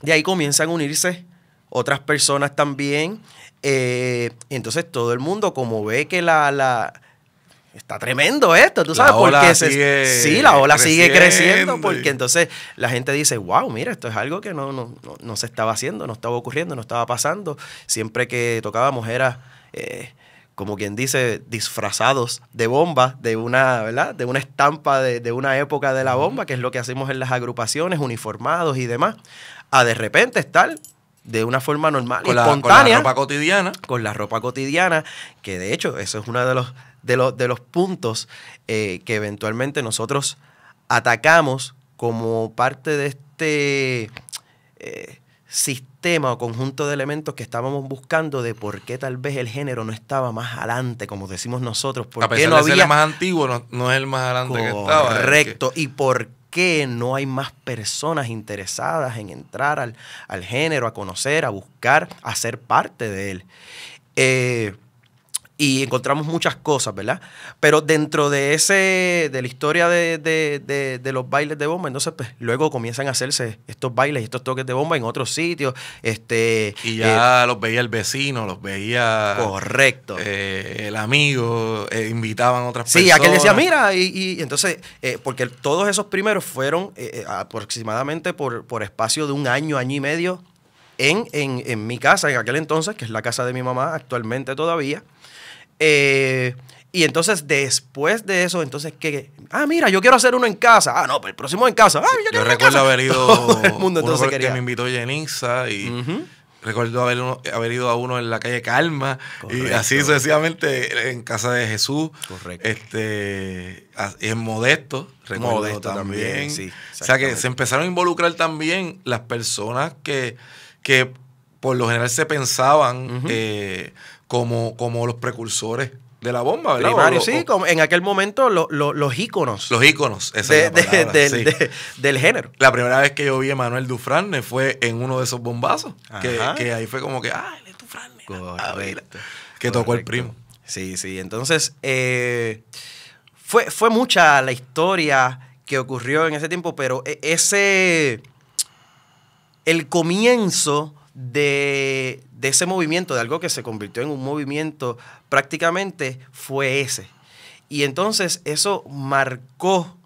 Speaker 3: de ahí comienzan a unirse otras personas también. Eh, entonces todo el mundo como ve que la, la, está tremendo esto, tú sabes, la ola sí, la ola sigue creciendo, porque entonces la gente dice, wow, mira, esto es algo que no, no, no, se estaba haciendo, no estaba ocurriendo, no estaba pasando. Siempre que tocábamos era... Eh, como quien dice, disfrazados de bomba, de una, ¿verdad? De una estampa de, una época de la bomba, que es lo que hacemos en las agrupaciones, uniformados y demás, a de repente estar de una forma normal, espontánea. Con la ropa cotidiana. Con la ropa cotidiana, que de hecho, eso es uno de los de, los puntos eh, que eventualmente nosotros atacamos como parte de este eh, sistema o conjunto de elementos que estábamos buscando de por qué tal vez el género no estaba más adelante, como decimos nosotros. porque no había... más
Speaker 2: antiguo, no, es el más adelante Correcto.
Speaker 3: Y por qué no hay más personas interesadas en entrar al, género, a conocer, a buscar, a ser parte de él. Eh, y encontramos muchas cosas, ¿verdad? Pero dentro de ese, de la historia de, de, de, de, los bailes de bomba, entonces pues, luego comienzan a hacerse estos bailes y estos toques de bomba en otros sitios. Este, y ya eh, los veía el
Speaker 2: vecino, los veía... Correcto. Eh, el amigo, eh, invitaban a otras personas. Sí, aquel decía,
Speaker 3: mira, y, entonces, porque todos esos primeros fueron aproximadamente por, por espacio de un año, año y medio, en, en, en mi casa, en aquel entonces, que es la casa de mi mamá actualmente todavía. Eh, y entonces después de eso, entonces que, ah, mira, yo quiero hacer uno en casa. Ah, no, pero pues el próximo en casa. Ah,
Speaker 2: yo, recuerdo haber ido <laughs> mundo entonces uno que me invitó Jenisa y recuerdo haber, ido a uno en la calle Calma y así sucesivamente en casa de Jesús. Correcto. Este, en Modesto, recuerdo Modesto también. o sea que se empezaron a involucrar también las personas que, que por lo general se pensaban como, los precursores de la bomba, sí, en aquel momento los íconos. Los íconos, esa es del género. La primera vez que yo vi a Manuel Dufrane fue en uno de esos bombazos, que, ahí fue como que, ah, él es ah, que tocó el primo. Sí, sí, entonces eh,
Speaker 3: fue, fue mucha la historia que ocurrió en ese tiempo, pero e, ese, el comienzo de, de ese movimiento, de algo que se convirtió en un movimiento prácticamente, fue ese. Y entonces eso marcó,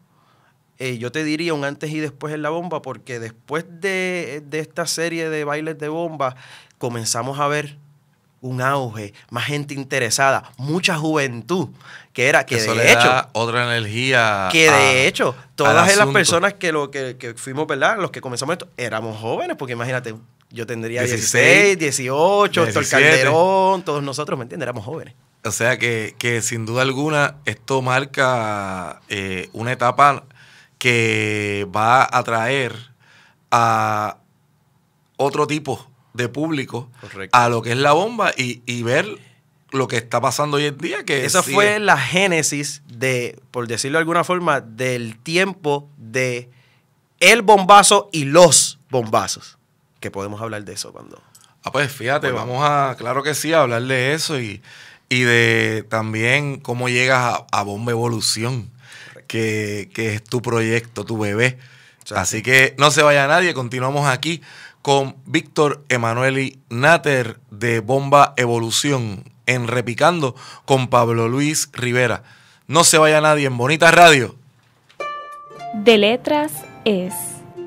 Speaker 3: eh, yo te diría, un antes y después en la bomba, porque después de, esta serie de bailes de bomba, comenzamos a ver un auge, más gente interesada, mucha juventud, que era que, hecho
Speaker 2: otra energía que de hecho todas las personas
Speaker 3: que lo que, que fuimos, ¿verdad? Los que comenzamos esto éramos jóvenes, porque imagínate, yo tendría 16, 18, el Calderón, todos nosotros, ¿me entiendes? Éramos jóvenes.
Speaker 2: O sea que, sin duda alguna esto marca eh, una etapa que va a atraer a otro tipo de público a lo que es la bomba y, ver lo que está pasando hoy en día. Que Esa fue
Speaker 3: la génesis de, por decirlo de alguna forma, del tiempo de el bombazo y los bombazos que podemos hablar de eso cuando.
Speaker 2: Ah, pues fíjate, vamos a, claro que sí, hablar de eso y, y de también cómo llegas a, Bomba Evolución, que, es tu proyecto, tu bebé. Así que no se vaya nadie, continuamos aquí con Víctor Emanueli Natter de Bomba Evolución en Repicando con Pablo Luis Rivera. No se vaya nadie en Bonita Radio.
Speaker 3: De letras es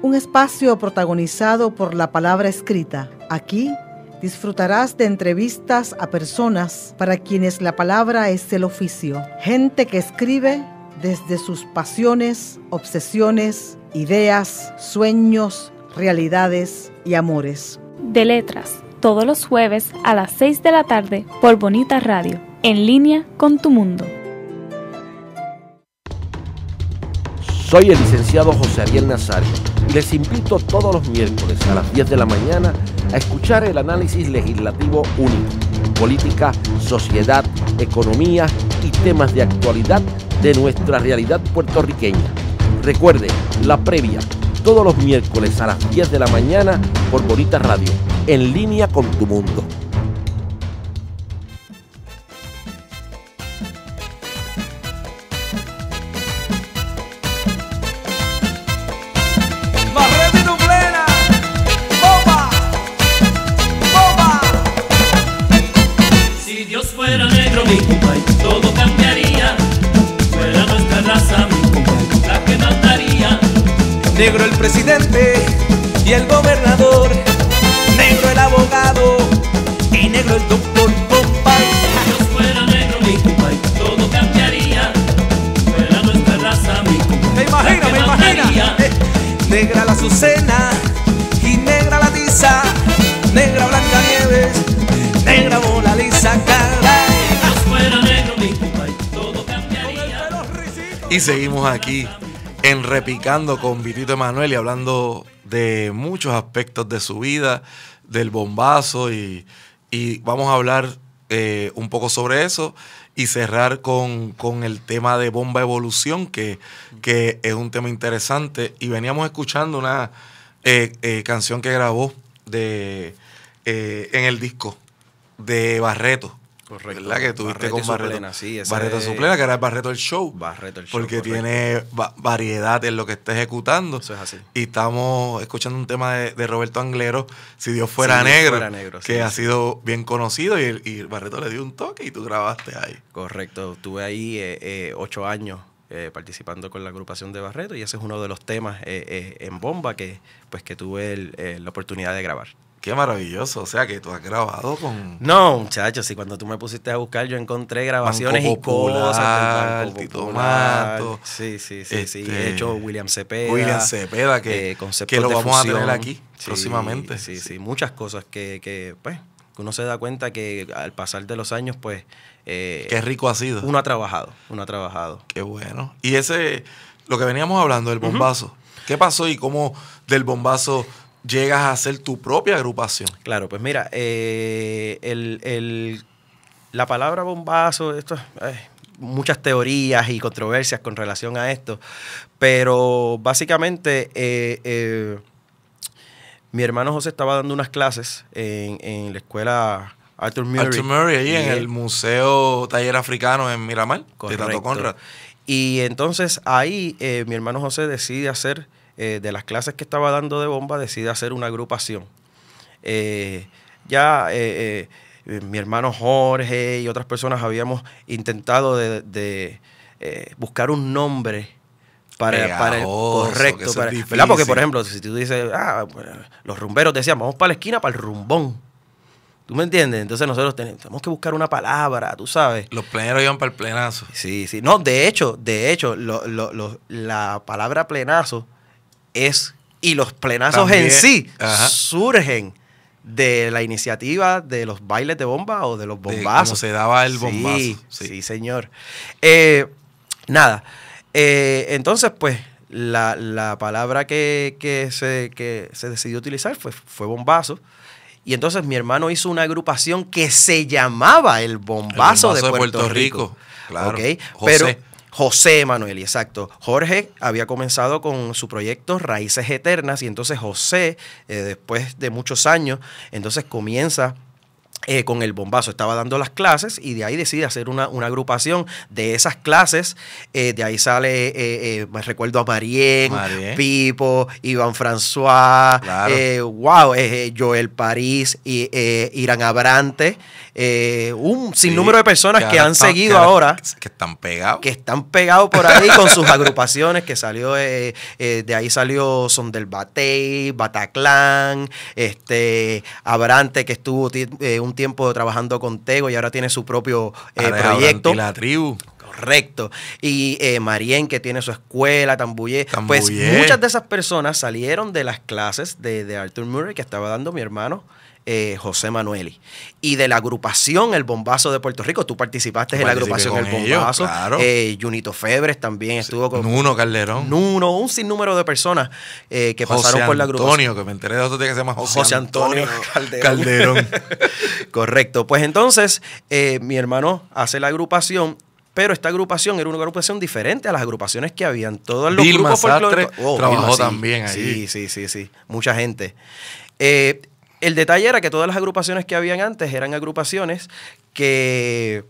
Speaker 3: un espacio protagonizado por la palabra escrita. Aquí disfrutarás de entrevistas a personas para quienes la palabra es el oficio. Gente que escribe desde sus pasiones, obsesiones, ideas, sueños, realidades y amores. De letras, todos los jueves a las
Speaker 2: 6 de la tarde por Bonita Radio, en línea con tu mundo. Soy el licenciado José Ariel Nazario y les invito todos los miércoles a las 10 de la mañana a escuchar el análisis legislativo único, política, sociedad, economía y temas de actualidad de nuestra realidad puertorriqueña. Recuerde, la previa, todos los miércoles a las 10 de la mañana por Bonita Radio, en línea con tu mundo.
Speaker 1: negra la
Speaker 3: azucena y negra la tiza, negra blanca nieves,
Speaker 1: negra bola lisa,
Speaker 2: Y seguimos aquí en Repicando con Vitito Emanuel y hablando de muchos aspectos de su vida, del bombazo y, vamos a hablar eh, un poco sobre eso y cerrar con, el tema de Bomba Evolución, que, que es un tema interesante. Y veníamos escuchando una eh, eh, canción que grabó de, eh, en el disco de Barreto, Correcto. la Que tuviste con Barreto. Suplena, Barreto Suplena, que era el Barreto el Show.
Speaker 3: Barreto el Show. Porque tiene
Speaker 2: variedad en lo que está ejecutando. Eso es así. Y estamos escuchando un tema de, Roberto Anglero, Si Dios fuera, negro, que ha sido bien conocido y, Barreto le dio un toque y tú grabaste ahí. Correcto. Estuve ahí eh, eh, ocho
Speaker 3: años. Eh, participando con la agrupación de Barreto y ese es uno de los temas en bomba que pues que tuve la oportunidad de grabar. Qué maravilloso, o sea que tú has grabado con... No, muchachos, sí cuando tú me pusiste a buscar yo encontré grabaciones y cosas Sí, sí, sí, sí. Este, hecho William Cepeda. William Cepeda, que, eh, que lo vamos a tener aquí próximamente. Sí, sí, muchas cosas que, que, pues, uno se da cuenta
Speaker 2: que al pasar de los años, pues... Eh, qué rico ha sido. Uno ha trabajado, uno ha trabajado. Qué bueno. Y ese, lo que veníamos hablando, el bombazo. ¿Qué pasó y cómo del bombazo llegas a hacer tu propia agrupación.
Speaker 3: Claro, pues mira, eh, la palabra bombazo, esto eh, muchas teorías y controversias con relación a esto, pero básicamente eh, mi hermano José estaba dando unas clases en, en la escuela... Arthur Murray. Arthur Murray, ahí en el Museo Taller Africano en Miramar, correcto. Conrad. Y entonces ahí mi hermano José decide hacer eh, de las clases que estaba dando de bomba, decide hacer una agrupación. Eh, ya eh, mi hermano Jorge y otras personas habíamos intentado de, buscar un nombre para, el correcto. Para, ¿verdad? Porque, por ejemplo, si tú dices, ah, los rumberos decían, vamos para la esquina, para el rumbón. ¿Tú me entiendes? Entonces nosotros tenemos, que buscar una palabra, tú sabes. Los pleneros iban para el plenazo. Sí, sí. No, de hecho, de hecho, la palabra plenazo es y los plenazos en sí surgen de la iniciativa de los bailes de bomba o de los bombazos. De se daba el bombazo. Sí, señor. Eh, nada, eh, entonces pues la, palabra que, se, decidió utilizar fue, bombazo. Y entonces mi hermano hizo una agrupación que se llamaba El Bombazo, de, Puerto Rico.
Speaker 2: Claro. Pero
Speaker 3: José Manuel, exacto. Jorge había comenzado con su proyecto Raíces Eternas y entonces José, eh, después de muchos años, entonces comienza eh, con el bombazo. Estaba dando las clases y de ahí decide hacer una, agrupación de esas clases. Eh, de ahí sale, eh, me recuerdo a Marien, Pipo, Iván François, wow, Joel París, y, Irán Abrante, un sinnúmero de personas que, han seguido ahora. Que están pegados. Que están pegados por ahí con sus <laughs> agrupaciones que salió, de ahí salió Son del Batey, Bataclan, este, Abrante que estuvo un tiempo trabajando con Tego y ahora tiene su propio eh, proyecto proyecto. La tribu. Correcto. Y eh, Marien, que tiene su escuela, Tambuye. Pues muchas de esas personas salieron de las clases de Arthur Murray que estaba dando mi hermano eh, José Manuel Y de la agrupación El Bombazo de Puerto Rico, tú participaste en la agrupación El Bombazo. Eh, Junito Febres también estuvo con. Nuno Calderón. Nuno, un sinnúmero de personas eh, que pasaron por la agrupación. Antonio, que me enteré de otro día que se llama José, Antonio, Calderón. <laughs> Correcto. Pues entonces, mi hermano hace la agrupación pero esta agrupación era una agrupación diferente a las agrupaciones que habían. Todos los grupos folclóricos. Oh, trabajó también ahí. Sí, sí, sí, sí. Mucha gente. Eh, el detalle era que todas las agrupaciones que habían antes eran agrupaciones que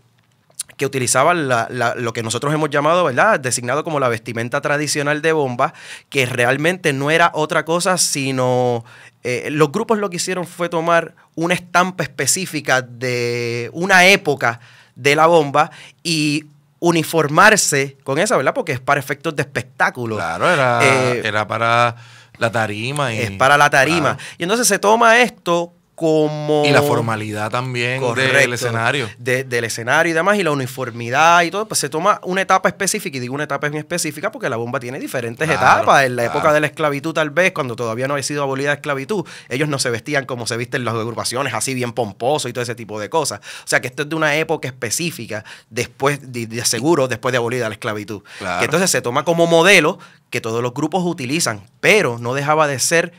Speaker 3: que utilizaban lo que nosotros hemos llamado, ¿verdad? Designado como la vestimenta tradicional de bomba, que realmente no era otra cosa sino eh, los grupos lo que hicieron fue tomar una estampa específica de una época de la bomba y uniformarse con esa, ¿verdad? Porque es para efectos de espectáculo. Claro,
Speaker 2: era, eh, era para la tarima.
Speaker 3: Es para la tarima. Y entonces se toma esto como... Y la formalidad también del escenario. del escenario y demás, y la uniformidad y todo, pues se toma una etapa específica, y digo una etapa bien específica porque la bomba tiene diferentes etapas. En la época de la esclavitud tal vez, cuando todavía no había sido abolida la esclavitud, ellos no se vestían como se visten las agrupaciones, así bien pomposo y todo ese tipo de cosas. O sea que esto es de una época específica, después, de, seguro, después de abolida la esclavitud. entonces se toma como modelo que todos los grupos utilizan, pero no dejaba de ser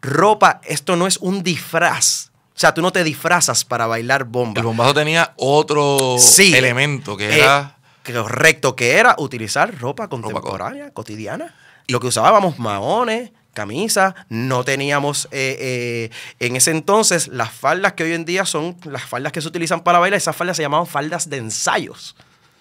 Speaker 3: ropa, esto no es un disfraz o sea, tú no te disfrazas para bailar bomba. El bombazo tenía
Speaker 2: otro
Speaker 3: elemento que eh, era...
Speaker 2: correcto,
Speaker 3: que era utilizar ropa contemporánea, ropa. cotidiana. lo que usábamos, maones, camisas, no teníamos eh, eh, en ese entonces las faldas que hoy en día son las faldas que se utilizan para bailar, esas faldas se llamaban faldas de ensayos.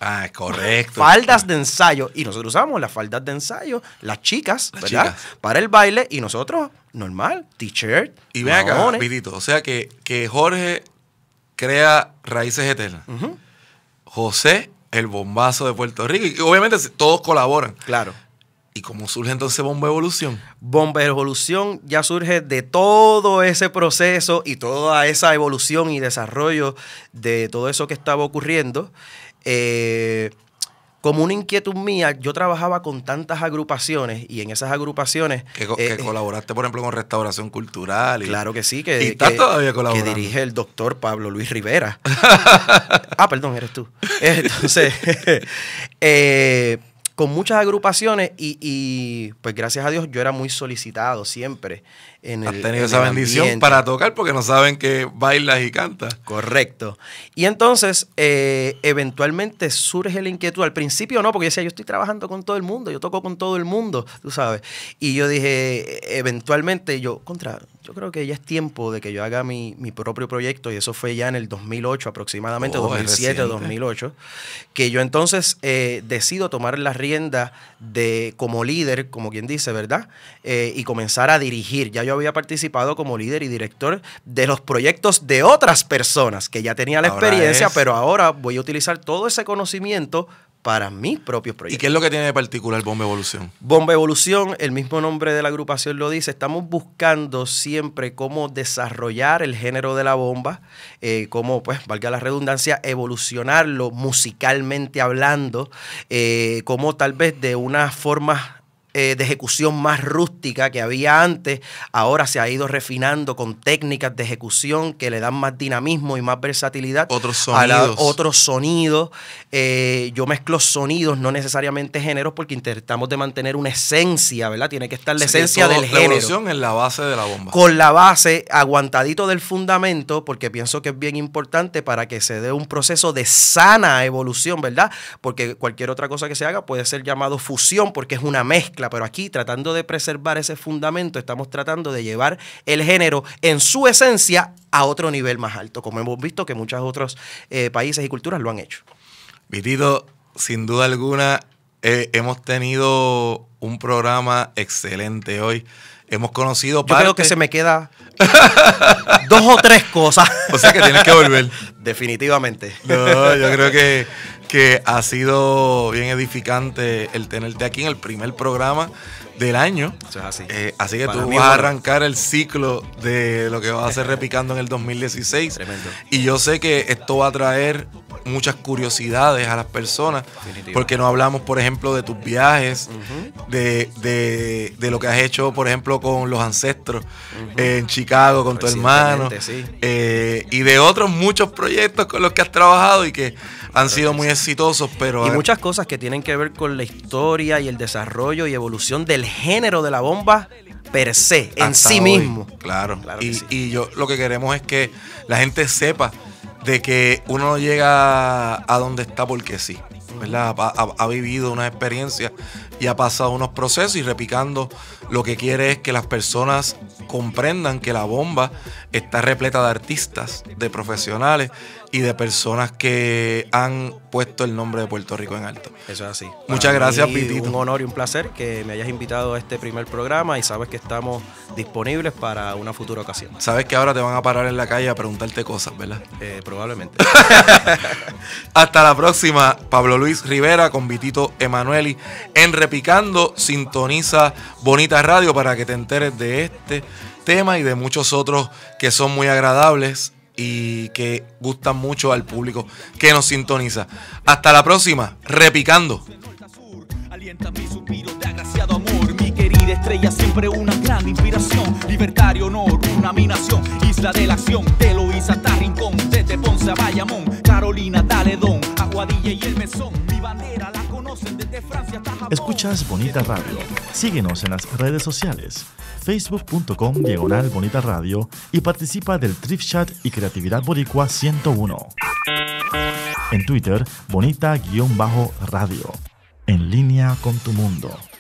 Speaker 3: Ah, correcto. Faldas de ensayo. Y nosotros usamos las faldas de ensayo, las chicas, ¿verdad? Para el baile y nosotros,
Speaker 2: normal, t-shirt. Y vean acá, rapidito. O sea que, Jorge crea Raíces Eternas. José, el bombazo de Puerto Rico. Y obviamente todos colaboran. Claro. ¿Y cómo surge entonces Bomba Evolución? Bomba Evolución ya
Speaker 3: surge de todo ese proceso y toda esa evolución y desarrollo de todo eso que estaba ocurriendo. Eh, como una inquietud mía, yo trabajaba con tantas agrupaciones y en esas agrupaciones... Que, eh, eh, colaboraste, por ejemplo, con Restauración Cultural. Y, claro que sí, que, dirige el doctor Pablo Luis Rivera. <laughs> ah, perdón, eres tú. Entonces, <laughs> con muchas agrupaciones y, pues gracias a Dios yo era muy solicitado siempre. En Has tenido esa bendición para tocar porque no saben que bailas y cantas. Correcto. Y entonces eh, eventualmente surge la inquietud. Al principio no, porque yo decía, yo estoy trabajando con todo el mundo, yo toco con todo el mundo, tú sabes. Y yo dije, eventualmente yo, contra, yo creo que ya es tiempo de que yo haga mi, propio proyecto y eso fue ya en el 2008 aproximadamente, 2007, 2008, que yo entonces eh, decido tomar la rienda de como líder, como quien dice, ¿verdad? Eh, y comenzar a dirigir. Ya yo había participado como líder y director de los proyectos de otras personas, que ya tenía la experiencia, pero ahora voy a utilizar todo ese conocimiento para mis propios proyectos. ¿Y qué es lo
Speaker 2: que tiene de particular Bomba Evolución?
Speaker 3: Bomba Evolución, el mismo nombre de la agrupación lo dice, estamos buscando siempre cómo desarrollar el género de la bomba, eh, cómo, pues, valga la redundancia, evolucionarlo musicalmente hablando, como eh, cómo tal vez de una forma... Eh, de ejecución más rústica que había antes, ahora se ha ido refinando con técnicas de ejecución que le dan más dinamismo y más versatilidad. Otros sonidos. otros sonidos. Eh, yo mezclo sonidos, no necesariamente géneros, porque intentamos de mantener una esencia, ¿verdad? Tiene que estar la esencia del género. La evolución
Speaker 2: la base de la bomba. Con
Speaker 3: la base, aguantadito del fundamento, porque pienso que es bien importante para que se dé un proceso de sana evolución, ¿verdad? Porque cualquier otra cosa que se haga puede ser llamado fusión, porque es una mezcla pero aquí tratando de preservar ese fundamento, estamos tratando de llevar el género en su esencia a otro nivel más alto, como hemos visto que muchos otros
Speaker 2: eh, países y culturas lo han hecho. Vitito, sin duda alguna, eh, hemos tenido un programa excelente hoy. Hemos conocido Yo creo que se me queda <laughs> dos o tres cosas. O sea que tienes que volver. <laughs> Definitivamente. yo creo que que ha sido bien edificante el tenerte aquí en el primer programa del año. Eh, así. que tú vas a arrancar el ciclo de lo que vas a ser <laughs> repicando en el 2016. Tremendo. Y yo sé que esto va a traer muchas curiosidades a las personas, porque no hablamos, por ejemplo, de tus viajes, de, lo que has hecho, por ejemplo, con los ancestros eh, en Chicago, con tu hermano, eh, y de otros muchos proyectos con los que has trabajado y que han sido muy exitosos, pero... Y muchas
Speaker 3: cosas que tienen que ver con la historia y el desarrollo y evolución del género de la bomba per se, en sí
Speaker 2: mismo. Claro. y, yo lo que queremos es que la gente sepa de que uno no llega a donde está porque sí. ¿verdad? Ha, ha, vivido una experiencia y ha pasado unos procesos y repicando lo que quiere es que las personas comprendan que la bomba está repleta de artistas, de profesionales y de personas que han puesto el nombre de Puerto Rico en alto. Eso es así. Muchas gracias, Pitito. Un
Speaker 3: honor y un placer que me hayas invitado a este primer programa y sabes que estamos disponibles
Speaker 2: para una futura ocasión. Sabes que ahora te van a parar en la calle a preguntarte cosas, ¿verdad? Eh, probablemente. <laughs> Hasta la próxima, Pablo Luis Rivera con Vitito Emanueli en Repicando. Sintoniza Bonita Radio para que te enteres de este tema y de muchos otros que son muy agradables y que gustan mucho al público que nos sintoniza. Hasta la próxima, repicando. Alienta mi
Speaker 1: suspiro de agraciado amor, mi querida estrella, siempre una gran inspiración. Libertario honor, una minación, isla de la acción, de Luis hasta Rincón, desde Ponce a Bayamón, Carolina, Taledón, Aguadilla y el Mesón, mi bandera la Escuchas Bonita Radio. Síguenos en las redes sociales, facebook.com diagonal Bonita Radio y participa del Trip Chat y Creatividad Boricua 101. En Twitter, bonita-radio. En línea con tu mundo.